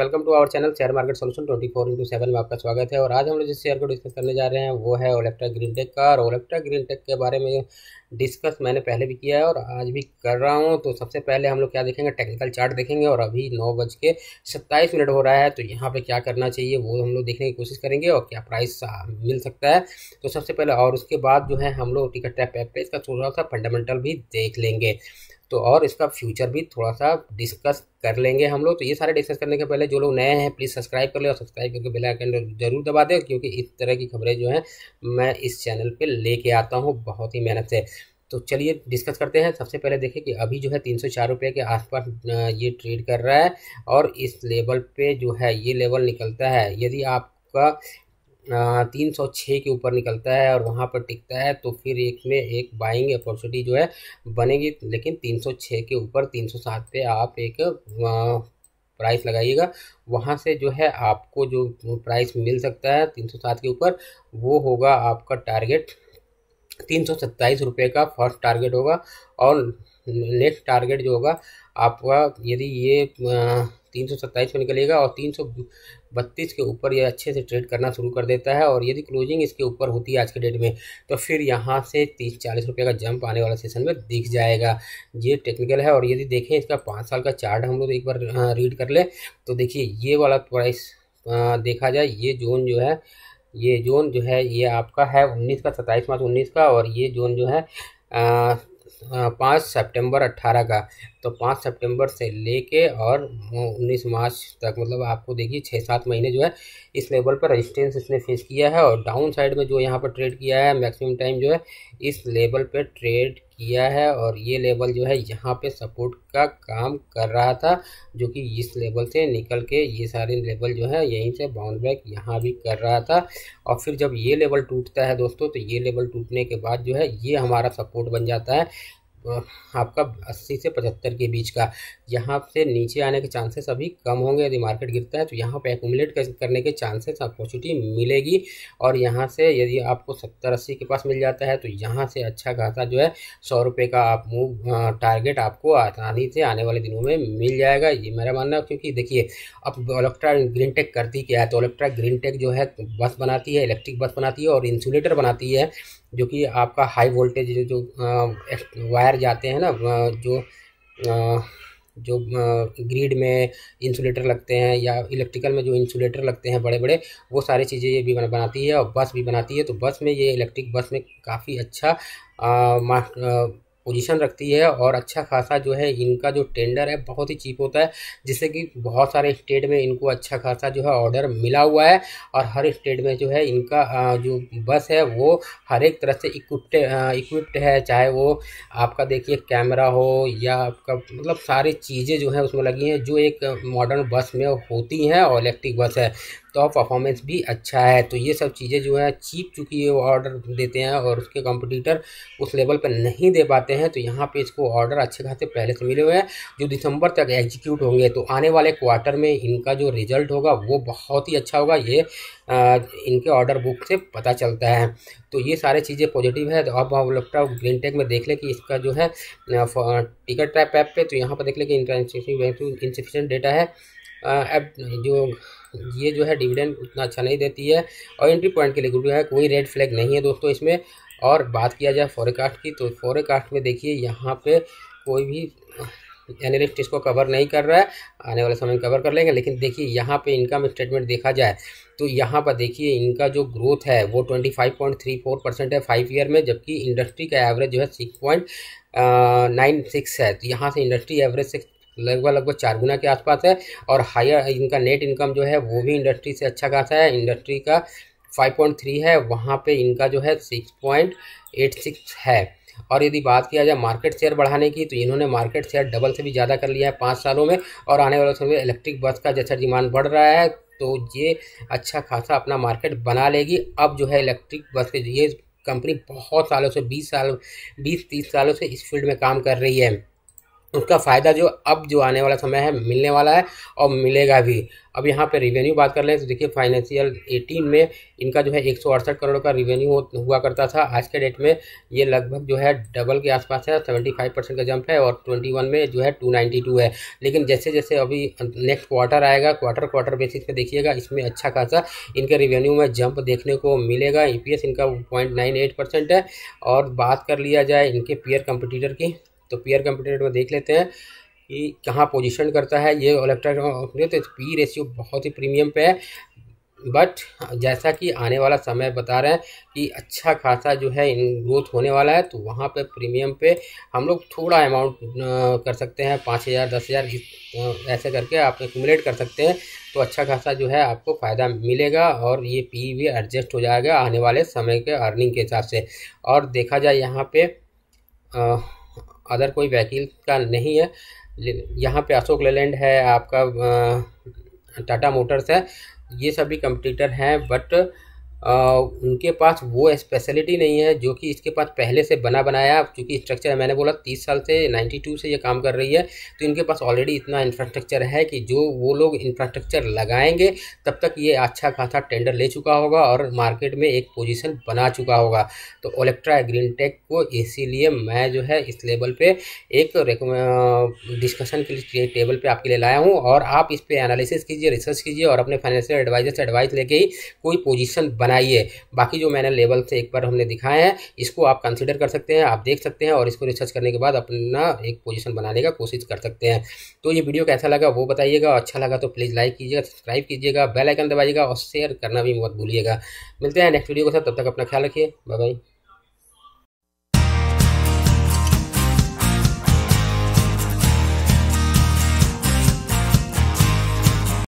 welcome to our channel share market solution twenty four into seven में आपका स्वागत है और आज हम लोग जिस शेयर को डिस्कस करने जा रहे हैं वो है ओलेक्ट्रा ग्रीन टेक का और ओलेक्ट्रा ग्रीन टेक के बारे में डिस्कस मैंने पहले भी किया है और आज भी कर रहा हूँ तो सबसे पहले हम लोग क्या देखेंगे टेक्निकल चार्ट देखेंगे और अभी नौ बज के सत्ताईस मिनट हो रहा है तो यहाँ पे क्या करना चाहिए वो हम लोग देखने की कोशिश करेंगे और क्या प्राइस मिल सकता है तो सबसे पहले और उसके बाद जो है हम लोग टिकट टैप पे इसका थोड़ा सा फंडामेंटल भी देख लेंगे तो और इसका फ्यूचर भी थोड़ा सा डिस्कस कर लेंगे हम लोग तो ये सारे डिस्कस करने के पहले जो लोग नए हैं प्लीज़ सब्सक्राइब कर ले और सब्सक्राइब करके बेल आइकन जरूर दबा दें क्योंकि इस तरह की खबरें जो हैं मैं इस चैनल पे लेके आता हूँ बहुत ही मेहनत से तो चलिए डिस्कस करते हैं सबसे पहले देखें कि अभी जो है तीन सौ चार रुपये के आसपास ये ट्रेड कर रहा है और इस लेवल पे जो है ये लेवल निकलता है यदि आपका तीन सौ छः के ऊपर निकलता है और वहाँ पर टिकता है तो फिर एक में एक बाइंग अपॉर्चुनिटी जो है बनेगी लेकिन तीन सौ छः के ऊपर तीन सौ सात पे आप एक प्राइस लगाइएगा वहाँ से जो है आपको जो प्राइस मिल सकता है तीन सौ सात के ऊपर वो होगा आपका टारगेट तीन सौ सत्ताईस रुपये का फर्स्ट टारगेट होगा और नेक्स्ट टारगेट जो होगा आपका यदि ये तीन सौ सत्ताईस में निकलेगा और तीन सौ बत्तीस के ऊपर ये अच्छे से ट्रेड करना शुरू कर देता है और यदि क्लोजिंग इसके ऊपर होती है आज के डेट में तो फिर यहाँ से तीस चालीस रुपये का जंप आने वाला सेशन में दिख जाएगा ये टेक्निकल है और यदि देखें इसका पाँच साल का चार्ट हम लोग एक बार रीड कर लें तो देखिए ये वाला प्राइस देखा जाए ये जोन जो है ये जोन जो है ये आपका है उन्नीस का सत्ताईस मार्च उन्नीस का और ये जोन जो है पाँच सितंबर अट्ठारह का तो पाँच सितंबर से लेके और उन्नीस मार्च तक मतलब आपको देखिए छः सात महीने जो है इस लेवल पर रेजिस्टेंस इसने फेस किया है और डाउन साइड में जो यहाँ पर ट्रेड किया है मैक्सिमम टाइम जो है इस लेवल पर ट्रेड किया है और ये लेवल जो है यहाँ पे सपोर्ट का काम कर रहा था जो कि इस लेवल से निकल के ये सारे लेवल जो है यहीं से बाउंड बैक यहाँ भी कर रहा था और फिर जब ये लेवल टूटता है दोस्तों तो ये लेवल टूटने के बाद जो है ये हमारा सपोर्ट बन जाता है आपका 80 से 75 के बीच का यहाँ से नीचे आने के चांसेस अभी कम होंगे यदि मार्केट गिरता है तो यहाँ पे एकूमलेट करने के चांसेस अपॉर्चुनिटी मिलेगी और यहाँ से यदि आपको 70 80 के पास मिल जाता है तो यहाँ से अच्छा खासा जो है सौ रुपये का आप मूव टारगेट आपको आसानी से आने वाले दिनों में मिल जाएगा ये मेरा मानना है क्योंकि देखिए अब ओलेक्ट्रा ग्रीन टेक करती क्या है तो ओलेक्ट्रा ग्रीन टेक जो है बस बनाती है इलेक्ट्रिक बस बनाती है और इंसुलेटर बनाती है जो कि आपका हाई वोल्टेज जो, जो वायर जाते हैं ना जो जो ग्रिड में इंसुलेटर लगते हैं या इलेक्ट्रिकल में जो इंसुलेटर लगते हैं बड़े बड़े वो सारी चीज़ें ये भी बनाती है और बस भी बनाती है तो बस में ये इलेक्ट्रिक बस में काफ़ी अच्छा आ, पोजीशन रखती है और अच्छा खासा जो है इनका जो टेंडर है बहुत ही चीप होता है जिससे कि बहुत सारे स्टेट में इनको अच्छा खासा जो है ऑर्डर मिला हुआ है और हर स्टेट में जो है इनका जो बस है वो हर एक तरह से इक्विप्ड इक्विप्ड है चाहे वो आपका देखिए कैमरा हो या आपका मतलब सारी चीज़ें जो है उसमें लगी हैं जो एक मॉडर्न बस में होती हैं और इलेक्ट्रिक बस है तो परफॉर्मेंस भी अच्छा है तो ये सब चीज़ें जो है चीप चूँकि ये ऑर्डर देते हैं और उसके कंपटीटर उस लेवल पर नहीं दे पाते हैं तो यहाँ पे इसको ऑर्डर अच्छे खासे पहले से मिले हुए हैं जो दिसंबर तक एग्जीक्यूट होंगे तो आने वाले क्वार्टर में इनका जो रिजल्ट होगा वो बहुत ही अच्छा होगा ये आ, इनके ऑर्डर बुक से पता चलता है तो ये सारे चीज़ें पॉजिटिव है तो अब आप लैपटॉप ग्रीन टेक में देख लें कि इसका जो है टिकट ट्रैप ऐप पर तो यहाँ पर देख लें कि इंटरसिफिशेंट डेटा है ऐप जो ये जो है डिविडेंड उतना अच्छा नहीं देती है और एंट्री पॉइंट के लिए गुड है कोई रेड फ्लैग नहीं है दोस्तों इसमें और बात किया जाए फॉरकास्ट की तो फॉरकास्ट में देखिए यहाँ पे कोई भी एनालिस्ट इसको कवर नहीं कर रहा है आने वाले समय में कवर कर लेंगे लेकिन देखिए यहाँ पे इनकम स्टेटमेंट देखा जाए तो यहाँ पर देखिए इनका जो ग्रोथ है वो 25.34 परसेंट है फाइव ईयर में जबकि इंडस्ट्री का एवरेज जो है सिक्स पॉइंट नाइन सिक्स है तो यहाँ से इंडस्ट्री एवरेज सिक्स लगभग लगभग चार गुना के आसपास है और हायर इनका नेट इनकम जो है वो भी इंडस्ट्री से अच्छा खासा है इंडस्ट्री का 5.3 है वहाँ पे इनका जो है 6.86 है और यदि बात किया जाए मार्केट शेयर बढ़ाने की तो इन्होंने मार्केट शेयर डबल से भी ज़्यादा कर लिया है पाँच सालों में और आने वाले समय इलेक्ट्रिक बस का जैसा डिमांड बढ़ रहा है तो ये अच्छा खासा अपना मार्केट बना लेगी अब जो है इलेक्ट्रिक बस ये कंपनी बहुत सालों से बीस साल बीस तीस सालों से इस फील्ड में काम कर रही है उसका फ़ायदा जो अब जो आने वाला समय है मिलने वाला है और मिलेगा भी अब यहाँ पे रिवेन्यू बात कर लें तो देखिए फाइनेंशियल 18 में इनका जो है एक करोड़ का रिवेन्यू हुआ करता था आज के डेट में ये लगभग जो है डबल के आसपास है 75 परसेंट का जंप है और 21 में जो है 292 है लेकिन जैसे जैसे अभी नेक्स्ट क्वार्टर आएगा क्वार्टर क्वार्टर बेसिस पे देखिएगा इसमें अच्छा खासा इनके रिवेन्यू में जंप देखने को मिलेगा ई e इनका पॉइंट है और बात कर लिया जाए इनके पेयर कंपटीटर की तो पीयर कंप्यूटेड में देख लेते हैं कि कहाँ पोजीशन करता है ये इलेक्ट्रॉनिक तो पी रेशियो बहुत ही प्रीमियम पे है बट जैसा कि आने वाला समय बता रहे हैं कि अच्छा खासा जो है इन ग्रोथ होने वाला है तो वहाँ पे प्रीमियम पे हम लोग थोड़ा अमाउंट कर सकते हैं पाँच हज़ार दस हज़ार ऐसे करके आप एकट कर सकते हैं तो अच्छा खासा जो है आपको फ़ायदा मिलेगा और ये पी भी एडजस्ट हो जाएगा आने वाले समय के अर्निंग के हिसाब से और देखा जाए यहाँ पर अदर कोई व्हीकिल का नहीं है यहाँ पे अशोक लेलैंड है आपका टाटा मोटर्स है ये सभी कंपटीटर हैं बट आ, उनके पास वो स्पेशलिटी नहीं है जो कि इसके पास पहले से बना बनाया क्योंकि स्ट्रक्चर मैंने बोला तीस साल से नाइन्टी टू से ये काम कर रही है तो इनके पास ऑलरेडी इतना इंफ्रास्ट्रक्चर है कि जो वो लोग इंफ्रास्ट्रक्चर लगाएंगे तब तक ये अच्छा खासा टेंडर ले चुका होगा और मार्केट में एक पोजिशन बना चुका होगा तो ओलेक्ट्रा ग्रीन टेक को इसीलिए मैं जो है इस लेवल पर एक डिस्कशन के लिए टेबल पर आपके लिए लाया हूँ और आप इस पर एनालिसिस कीजिए रिसर्च कीजिए और अपने फाइनेंशियल एडवाइजर से एडवाइस लेके ही कोई पोजिशन बना बनाइए बाकी जो मैंने लेवल से एक बार हमने दिखाए हैं इसको आप कंसिडर कर सकते हैं आप देख सकते हैं और इसको रिसर्च करने के बाद अपना एक पोजिशन बनाने का कोशिश कर सकते हैं तो ये वीडियो कैसा लगा वो बताइएगा अच्छा लगा तो प्लीज़ लाइक कीजिएगा सब्सक्राइब कीजिएगा बेलाइकन दबाइएगा और शेयर करना भी मत भूलिएगा मिलते हैं नेक्स्ट वीडियो के साथ तब तक अपना ख्याल रखिए बाय बाय